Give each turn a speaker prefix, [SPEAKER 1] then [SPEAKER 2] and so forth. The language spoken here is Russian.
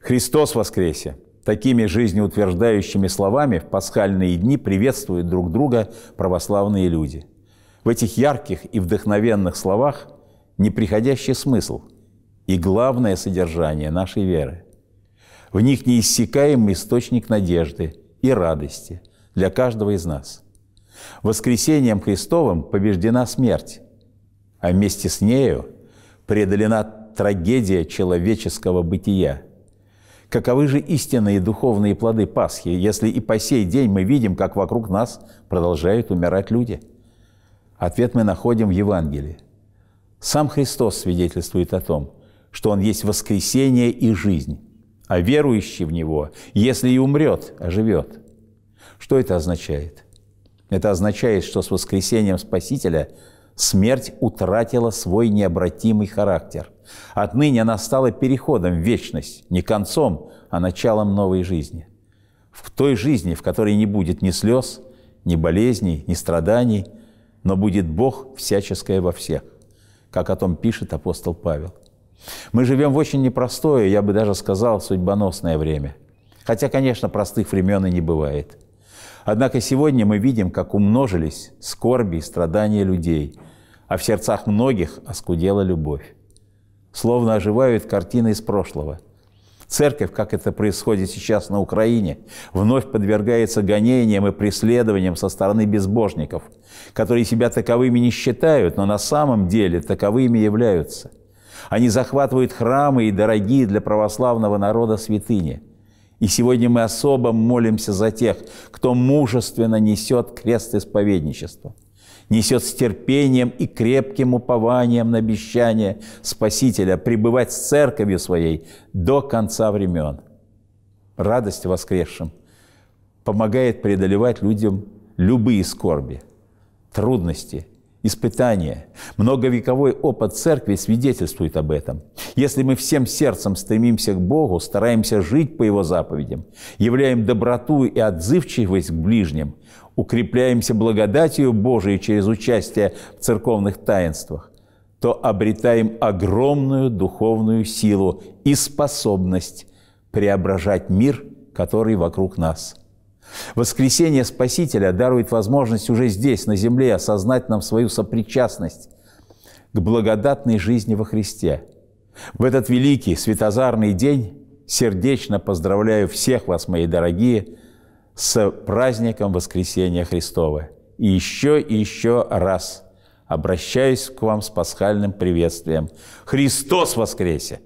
[SPEAKER 1] Христос воскресе! Такими жизнеутверждающими словами в пасхальные дни приветствуют друг друга православные люди. В этих ярких и вдохновенных словах неприходящий смысл и главное содержание нашей веры. В них неиссякаемый источник надежды и радости для каждого из нас – Воскресением Христовым побеждена смерть, а вместе с нею преодолена трагедия человеческого бытия. Каковы же истинные духовные плоды Пасхи, если и по сей день мы видим, как вокруг нас продолжают умирать люди? Ответ мы находим в Евангелии. Сам Христос свидетельствует о том, что Он есть воскресение и жизнь, а верующий в Него, если и умрет, оживет. А что это означает? Это означает, что с воскресением Спасителя смерть утратила свой необратимый характер. Отныне она стала переходом в вечность, не концом, а началом новой жизни. В той жизни, в которой не будет ни слез, ни болезней, ни страданий, но будет Бог всяческое во всех, как о том пишет апостол Павел. Мы живем в очень непростое, я бы даже сказал, судьбоносное время. Хотя, конечно, простых времен и не бывает – Однако сегодня мы видим, как умножились скорби и страдания людей, а в сердцах многих оскудела любовь. Словно оживают картины из прошлого. Церковь, как это происходит сейчас на Украине, вновь подвергается гонениям и преследованиям со стороны безбожников, которые себя таковыми не считают, но на самом деле таковыми являются. Они захватывают храмы и дорогие для православного народа святыни – и сегодня мы особо молимся за тех, кто мужественно несет крест исповедничества, несет с терпением и крепким упованием на обещание Спасителя пребывать с церковью своей до конца времен. Радость воскресшим помогает преодолевать людям любые скорби, трудности – испытание. Многовековой опыт церкви свидетельствует об этом. Если мы всем сердцем стремимся к Богу, стараемся жить по Его заповедям, являем доброту и отзывчивость к ближним, укрепляемся благодатью Божией через участие в церковных таинствах, то обретаем огромную духовную силу и способность преображать мир, который вокруг нас. Воскресение Спасителя дарует возможность уже здесь, на земле, осознать нам свою сопричастность к благодатной жизни во Христе. В этот великий светозарный день сердечно поздравляю всех вас, мои дорогие, с праздником Воскресения Христова. И еще и еще раз обращаюсь к вам с пасхальным приветствием. Христос воскресе!